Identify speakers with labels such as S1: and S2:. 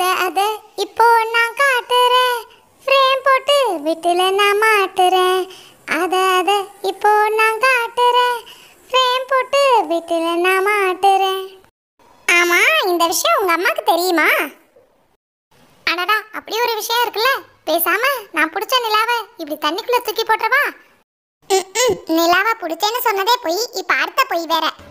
S1: அத அத இப்போ நான் காட்டுறேன் ஃப்ரேம் போட்டு வீட்டில் நான் மாட்டுறேன் அதை அத இப்போ நான் காட்டுறேன் ஃப்ரேம் போட்டு வீட்டில் நான் மாட்டுறேன் ஆமாம் இந்த விஷயம் உங்கள் அம்மாவுக்கு தெரியுமா அடடா அப்படி ஒரு விஷயம் இருக்குல்ல பேசாமல் நான் பிடிச்ச நிலாவை இப்படி தண்ணிக்குள்ள தூக்கி போட்டுறவா நிலாவை பிடிச்சேன்னு சொன்னதே போய் இப்போ அடுத்த போய் வேற